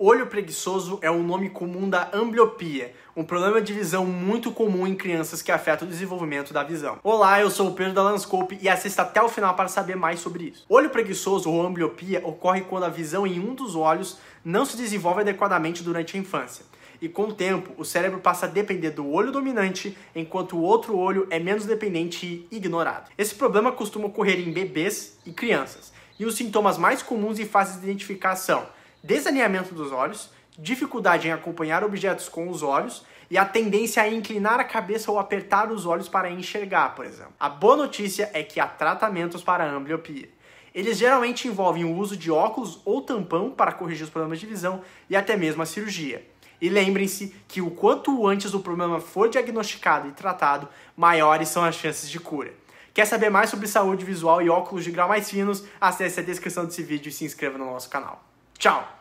Olho preguiçoso é o nome comum da ambliopia, um problema de visão muito comum em crianças que afeta o desenvolvimento da visão. Olá, eu sou o Pedro da Landscope e assista até o final para saber mais sobre isso. Olho preguiçoso ou ambliopia ocorre quando a visão em um dos olhos não se desenvolve adequadamente durante a infância. E com o tempo, o cérebro passa a depender do olho dominante, enquanto o outro olho é menos dependente e ignorado. Esse problema costuma ocorrer em bebês e crianças, e os sintomas mais comuns em fáceis de identificação desalinhamento dos olhos, dificuldade em acompanhar objetos com os olhos e a tendência a inclinar a cabeça ou apertar os olhos para enxergar, por exemplo. A boa notícia é que há tratamentos para a ambliopia. Eles geralmente envolvem o uso de óculos ou tampão para corrigir os problemas de visão e até mesmo a cirurgia. E lembrem-se que o quanto antes o problema for diagnosticado e tratado, maiores são as chances de cura. Quer saber mais sobre saúde visual e óculos de grau mais finos? Acesse a descrição desse vídeo e se inscreva no nosso canal. Tchau!